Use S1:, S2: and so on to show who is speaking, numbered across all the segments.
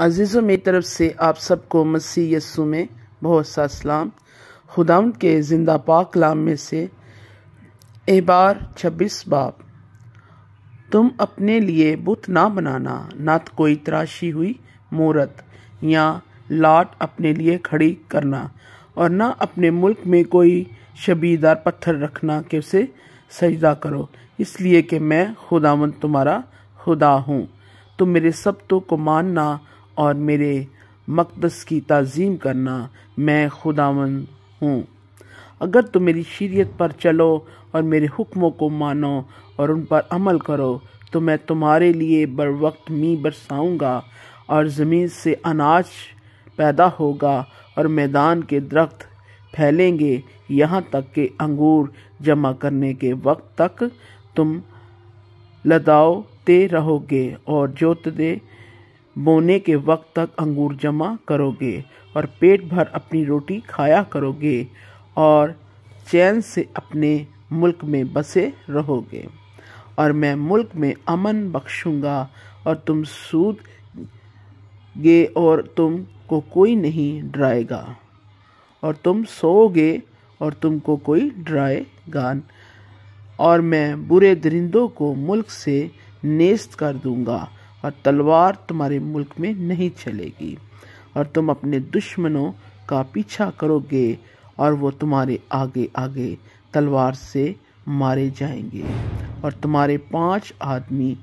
S1: अज़ीज़ों मेरी तरफ से आप सबको मसीह यस्सु में बहुत सा सलाम खुदाउन के ज़िंदा पाक कलाम में से एबार छब्बीस बाप तुम अपने लिए बुत ना बनाना ना तो कोई तराशी हुई मूरत या लाट अपने लिए खड़ी करना और ना अपने मुल्क में कोई शबीदार पत्थर रखना कि उसे सजदा करो इसलिए कि मैं खुदावन तुम्हारा खुदा हूँ तुम मेरे सब तो को मानना और मेरे मकदस की तज़ीम करना मैं खुदावन हूँ अगर तुम मेरी शीरियत पर चलो और मेरे हुक्मों को मानो और उन पर अमल करो तो मैं तुम्हारे लिए बर वक्त मी बरसाऊँगा और ज़मीन से अनाज पैदा होगा और मैदान के दरख्त फैलेंगे यहाँ तक कि अंगूर जमा करने के वक्त तक तुम लदाओते रहोगे और जोतते बोने के वक्त तक अंगूर जमा करोगे और पेट भर अपनी रोटी खाया करोगे और चैन से अपने मुल्क में बसे रहोगे और मैं मुल्क में अमन बख्शूंगा और तुम सूद गे और तुम को कोई नहीं डराएगा और तुम सोओगे और तुमको कोई डराएगा और मैं बुरे दरिंदों को मुल्क से नेस्त कर दूंगा और तलवार तुम्हारे मुल्क में नहीं चलेगी और तुम अपने दुश्मनों का पीछा करोगे और वो तुम्हारे आगे आगे तलवार से मारे जाएंगे और तुम्हारे पांच आदमी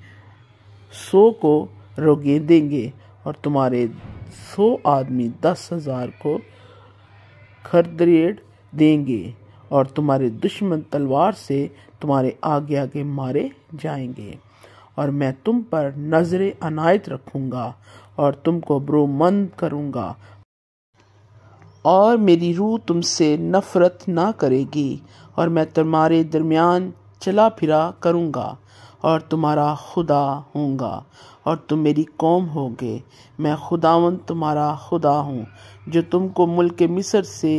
S1: सौ को रोगे देंगे और तुम्हारे सौ आदमी दस हजार को खरदरेड देंगे और तुम्हारे दुश्मन तलवार से तुम्हारे आगे आगे मारे जाएंगे और मैं तुम पर नजर अनायत रखूँगा और तुमको ब्रोमंद करूँगा और मेरी रूह तुमसे नफरत ना करेगी और मैं तुम्हारे दरमियान चला फिरा करूँगा और तुम्हारा खुदा होऊंगा और तुम मेरी कौम होगे मैं खुदावन तुम्हारा खुदा हूँ जो तुमको मुल्क मिस्र से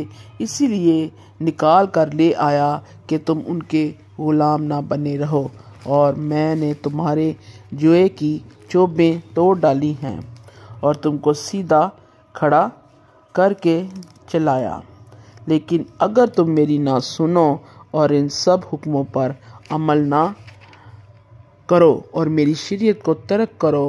S1: इसीलिए निकाल कर ले आया कि तुम उनके ग़ुलाम ना बने रहो और मैंने तुम्हारे जुए की चोबें तोड़ डाली हैं और तुमको सीधा खड़ा करके चलाया लेकिन अगर तुम मेरी ना सुनो और इन सब हुक्मों पर अमल ना करो और मेरी शरीयत को तर्क करो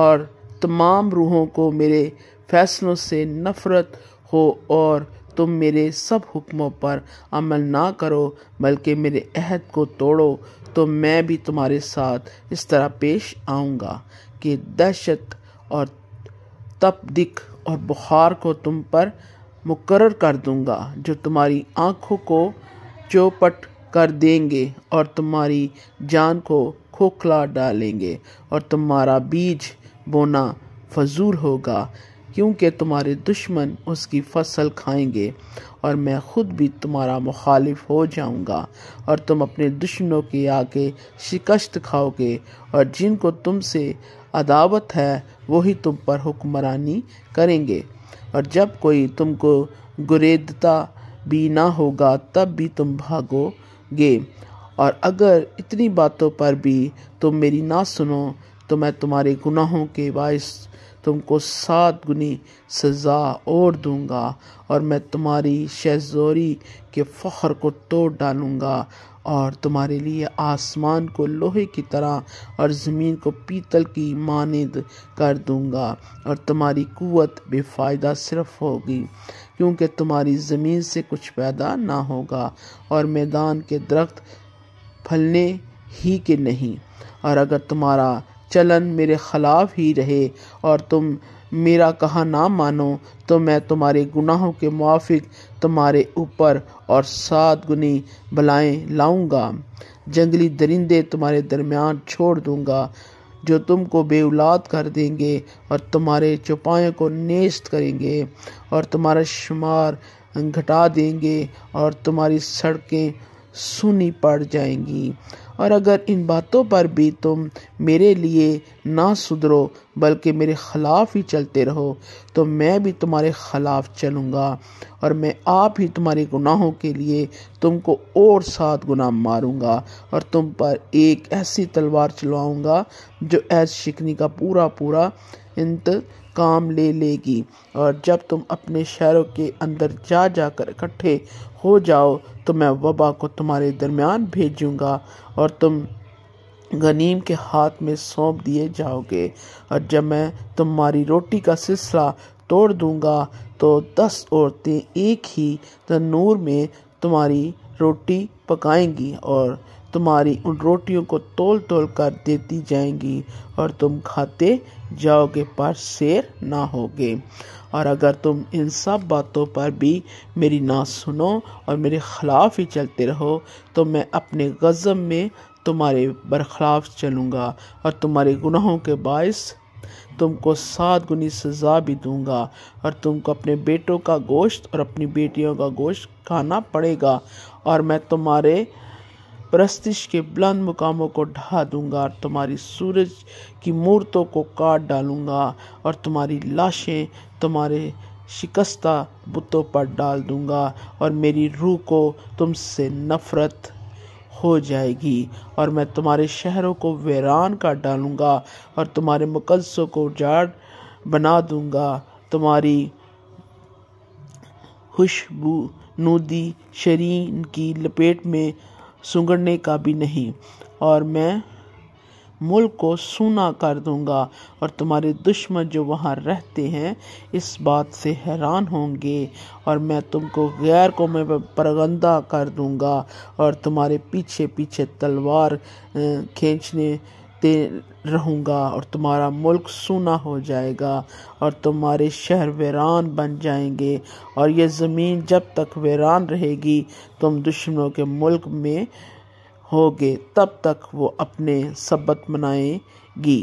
S1: और तमाम रूहों को मेरे फैसलों से नफ़रत हो और तुम मेरे सब हुक्मों पर अमल ना करो बल्कि मेरे अहद को तोड़ो तो मैं भी तुम्हारे साथ इस तरह पेश आऊँगा कि दहशत और तपदिक और बुखार को तुम पर मुकर कर दूँगा जो तुम्हारी आँखों को चौपट कर देंगे और तुम्हारी जान को खोखला डालेंगे और तुम्हारा बीज बोना फजूल होगा क्योंकि तुम्हारे दुश्मन उसकी फसल खाएंगे और मैं खुद भी तुम्हारा मुखालिफ हो जाऊंगा और तुम अपने दुश्मनों के आगे शिकस्त खाओगे और जिनको तुमसे अदावत है वही तुम पर हुक्मरानी करेंगे और जब कोई तुमको गुरेदता भी ना होगा तब भी तुम भागोगे और अगर इतनी बातों पर भी तुम मेरी ना सुनो तो मैं तुम्हारे गुनाहों के बायस तुमको सात गुनी सज़ा और दूंगा और मैं तुम्हारी शहजोरी के फ़ख्र को तोड़ डालूंगा और तुम्हारे लिए आसमान को लोहे की तरह और ज़मीन को पीतल की मानद कर दूंगा और तुम्हारी क़वत बेफ़ायदा सिर्फ होगी क्योंकि तुम्हारी ज़मीन से कुछ पैदा ना होगा और मैदान के दरख्त फलने ही के नहीं और अगर तुम्हारा चलन मेरे खिलाफ ही रहे और तुम मेरा कहा ना मानो तो मैं तुम्हारे गुनाहों के मुआफिक तुम्हारे ऊपर और सात गुनी भलाएँ लाऊंगा जंगली दरिंदे तुम्हारे दरमियान छोड़ दूंगा जो तुमको बेउलाद कर देंगे और तुम्हारे चौपायों को नेस्त करेंगे और तुम्हारा शुमार घटा देंगे और तुम्हारी सड़कें सुनी पड़ जाएंगी और अगर इन बातों पर भी तुम मेरे लिए ना सुधरो बल्कि मेरे ख़िलाफ़ ही चलते रहो तो मैं भी तुम्हारे ख़िलाफ़ चलूँगा और मैं आप ही तुम्हारे गुनाहों के लिए तुमको और सात गुना मारूँगा और तुम पर एक ऐसी तलवार चलवाऊँगा जो ऐस शिकनी का पूरा पूरा इंत काम ले लेगी और जब तुम अपने शहरों के अंदर जा जाकर इकट्ठे हो जाओ तो मैं वबा को तुम्हारे दरमियान भेजूँगा और तुम गनीम के हाथ में सौंप दिए जाओगे और जब मैं तुम्हारी रोटी का सिलसिला तोड़ दूंगा तो दस औरतें एक ही तनूर में तुम्हारी रोटी पकाएंगी और तुम्हारी उन रोटियों को तोल तोल कर देती जाएंगी और तुम खाते जाओगे पर शेर ना होगे और अगर तुम इन सब बातों पर भी मेरी ना सुनो और मेरे ख़िलाफ़ ही चलते रहो तो मैं अपने गज़ब में तुम्हारे बरखिलाफ चलूँगा और तुम्हारे गुनाहों के बायस तुमको सात गुनी सज़ा भी दूंगा और तुमको अपने बेटों का गोश्त और अपनी बेटियों का गोश्त खाना पड़ेगा और मैं तुम्हारे प्रस्तिश के बुलंद मुकामों को ढहा दूंगा और तुम्हारी सूरज की मूर्तों को काट डालूंगा और तुम्हारी लाशें तुम्हारे शिकस्ता बुतों पर डाल दूंगा और मेरी रूह को तुमसे नफ़रत हो जाएगी और मैं तुम्हारे शहरों को वीरान कर डालूँगा और तुम्हारे मुकदसों को उजाड़ बना दूँगा तुम्हारी खुशबू नूदी शरीन की लपेट में सुगड़ने का भी नहीं और मैं मुल्क को सूना कर दूंगा और तुम्हारे दुश्मन जो वहाँ रहते हैं इस बात से हैरान होंगे और मैं तुमको गैर मैं परगंदा कर दूंगा और तुम्हारे पीछे पीछे तलवार खींचने करते रहूँगा और तुम्हारा मुल्क सूना हो जाएगा और तुम्हारे शहर वीरान बन जाएंगे और ये ज़मीन जब तक वीरान रहेगी तुम दुश्मनों के मुल्क में होंगे तब तक वो अपने सबत मनाएगी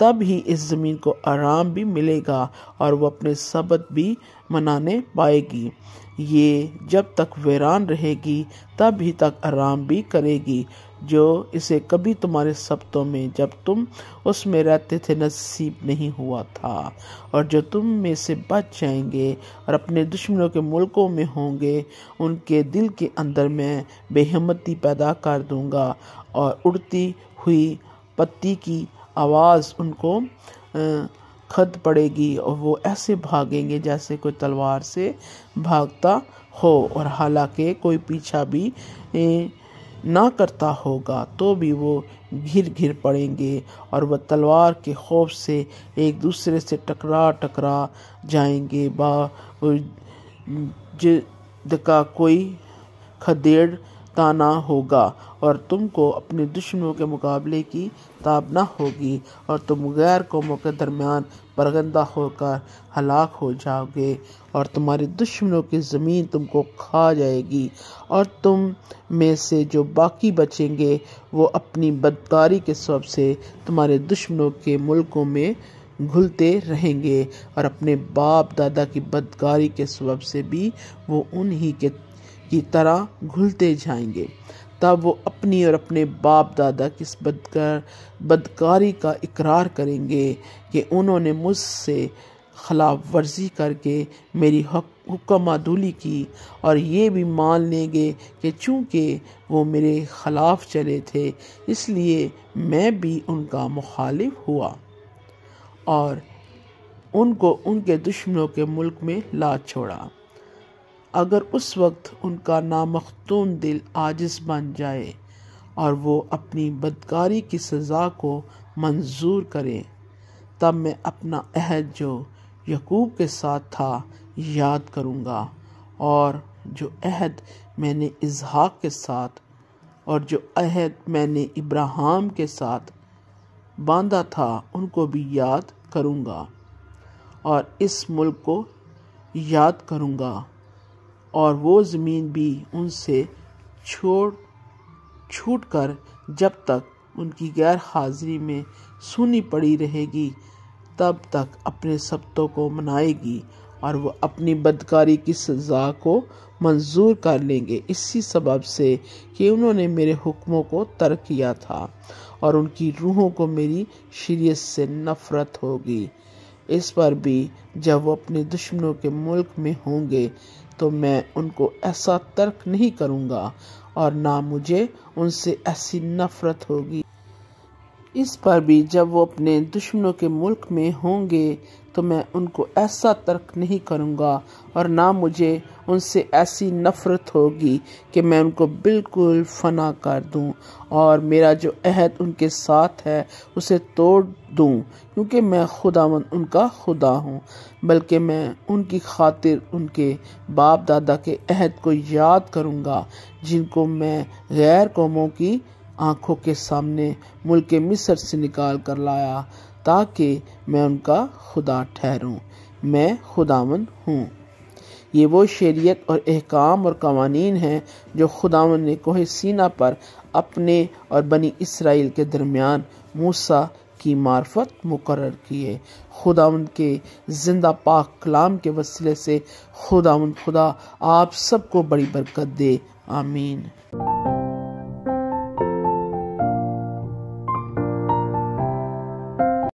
S1: तब ही इस ज़मीन को आराम भी मिलेगा और वो अपने सबत भी मनाने पाएगी ये जब तक वीरान रहेगी तब ही तक आराम भी करेगी जो इसे कभी तुम्हारे सप्तों में जब तुम उसमें रहते थे नसीब नहीं हुआ था और जो तुम में से बच जाएंगे और अपने दुश्मनों के मुल्कों में होंगे उनके दिल के अंदर मैं बेहमती पैदा कर दूंगा और उड़ती हुई पत्ती की आवाज़ उनको खत पड़ेगी और वो ऐसे भागेंगे जैसे कोई तलवार से भागता हो और हालांकि कोई पीछा भी ए, ना करता होगा तो भी वो घिर घिर पड़ेंगे और वह तलवार के खौफ से एक दूसरे से टकरा टकरा जाएंगे बा का कोई खदेड़ ताना होगा और तुमको अपने दुश्मनों के मुकाबले की ताबना होगी और तुम गैर कौमों के दरमियान परगंदा होकर हलाक हो जाओगे और तुम्हारे दुश्मनों की ज़मीन तुमको खा जाएगी और तुम में से जो बाकी बचेंगे वो अपनी बदकारी के सब से तुम्हारे दुश्मनों के मुल्कों में घुलते रहेंगे और अपने बाप दादा की बदकारी के सबब से भी वो उन्हीं के की तरह घुलते जाएंगे तब वो अपनी और अपने बाप दादा की इस बदकर बदकारी का इकरार करेंगे कि उन्होंने मुझसे खिलाफ वर्जी करके मेरी हुक्म अदूली की और ये भी मान लेंगे कि चूँकि वो मेरे ख़िलाफ़ चले थे इसलिए मैं भी उनका मुखालिफ हुआ और उनको उनके दुश्मनों के मुल्क में ला छोड़ा अगर उस वक्त उनका नामखतून दिल आजिज बन जाए और वो अपनी बदकारी की सज़ा को मंजूर करें तब मैं अपना अहद जो यकूब के साथ था याद करूँगा और जो अहद मैंने इसहाक के साथ और जो अहद मैंने इब्राहिम के साथ बांधा था उनको भी याद करूँगा और इस मुल्क को याद करूँगा और वो ज़मीन भी उनसे छोड़ छूट कर जब तक उनकी गैर हाजिरी में सुनी पड़ी रहेगी तब तक अपने सप्तों को मनाएगी और वह अपनी बदकारी की सज़ा को मंजूर कर लेंगे इसी सबब से कि उन्होंने मेरे हुक्मों को तर्क किया था और उनकी रूहों को मेरी शरीयत से नफ़रत होगी इस पर भी जब वो अपने दुश्मनों के मुल्क में होंगे तो मैं उनको ऐसा तर्क नहीं करूँगा और ना मुझे उनसे ऐसी नफ़रत होगी इस पर भी जब वो अपने दुश्मनों के मुल्क में होंगे तो मैं उनको ऐसा तर्क नहीं करूँगा और ना मुझे उनसे ऐसी नफ़रत होगी कि मैं उनको बिल्कुल फना कर दूँ और मेरा जो अहद उनके साथ है उसे तोड़ दूँ क्योंकि मैं खुदा उनका खुदा हूँ बल्कि मैं उनकी खातिर उनके बाप दादा के अहद को याद करूँगा जिनको मैं गैर कौमों की आँखों के सामने मुल्क मिस्र से निकाल कर लाया ताकि मैं उनका खुदा ठहरूँ मैं खुदावन हूँ ये वो शरीयत और अहकाम और कवानीन हैं जो खुदावन ने कोहे सीना पर अपने और बनी इसराइल के दरमियान मूसा की मार्फत मुकर किए खुदावन के ज़िंदा पाक कलाम के वसीले से खुदावन खुदा आप सबको बड़ी बरकत दे आमीन